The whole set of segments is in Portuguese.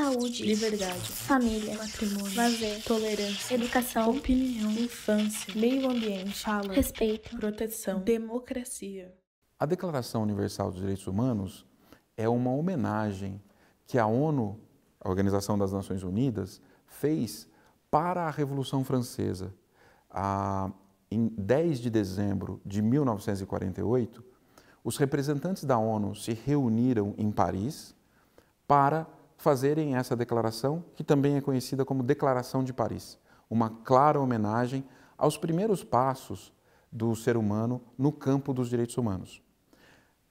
saúde, liberdade, família, matrimônio, lazer, tolerância, educação, opinião, infância, meio ambiente, fala, respeito, proteção, democracia. A Declaração Universal dos Direitos Humanos é uma homenagem que a ONU, a Organização das Nações Unidas, fez para a Revolução Francesa. Ah, em 10 de dezembro de 1948, os representantes da ONU se reuniram em Paris para fazerem essa declaração, que também é conhecida como Declaração de Paris, uma clara homenagem aos primeiros passos do ser humano no campo dos direitos humanos.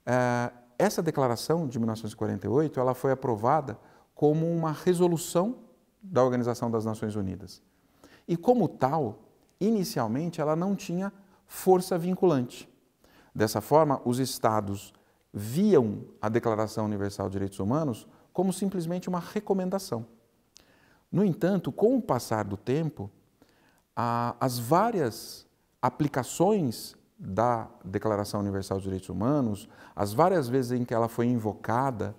É, essa declaração de 1948 ela foi aprovada como uma resolução da Organização das Nações Unidas. E como tal, inicialmente ela não tinha força vinculante. Dessa forma, os estados viam a Declaração Universal de Direitos Humanos como simplesmente uma recomendação. No entanto, com o passar do tempo, as várias aplicações da Declaração Universal dos Direitos Humanos, as várias vezes em que ela foi invocada,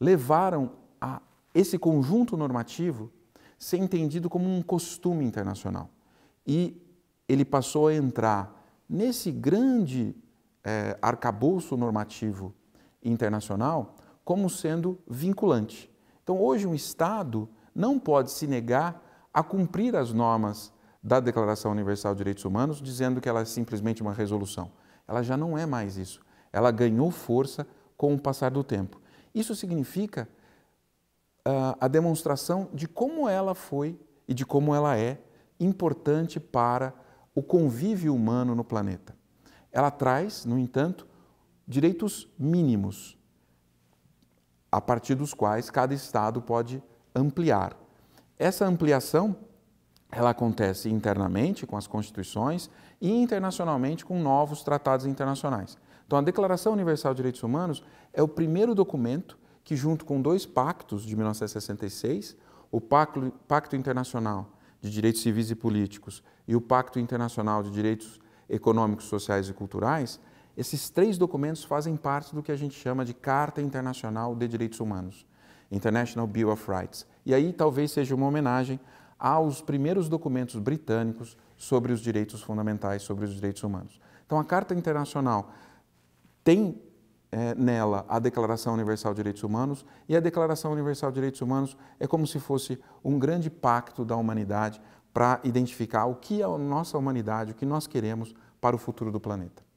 levaram a esse conjunto normativo ser entendido como um costume internacional. E ele passou a entrar nesse grande é, arcabouço normativo internacional como sendo vinculante. Então, hoje, um Estado não pode se negar a cumprir as normas da Declaração Universal de Direitos Humanos, dizendo que ela é simplesmente uma resolução. Ela já não é mais isso. Ela ganhou força com o passar do tempo. Isso significa uh, a demonstração de como ela foi e de como ela é importante para o convívio humano no planeta. Ela traz, no entanto, direitos mínimos a partir dos quais cada estado pode ampliar. Essa ampliação ela acontece internamente com as constituições e internacionalmente com novos tratados internacionais. Então, a Declaração Universal de Direitos Humanos é o primeiro documento que, junto com dois pactos de 1966, o Pacto, Pacto Internacional de Direitos Civis e Políticos e o Pacto Internacional de Direitos Econômicos, Sociais e Culturais, esses três documentos fazem parte do que a gente chama de Carta Internacional de Direitos Humanos, International Bill of Rights. E aí talvez seja uma homenagem aos primeiros documentos britânicos sobre os direitos fundamentais, sobre os direitos humanos. Então, a Carta Internacional tem é, nela a Declaração Universal de Direitos Humanos, e a Declaração Universal de Direitos Humanos é como se fosse um grande pacto da humanidade para identificar o que é a nossa humanidade, o que nós queremos para o futuro do planeta.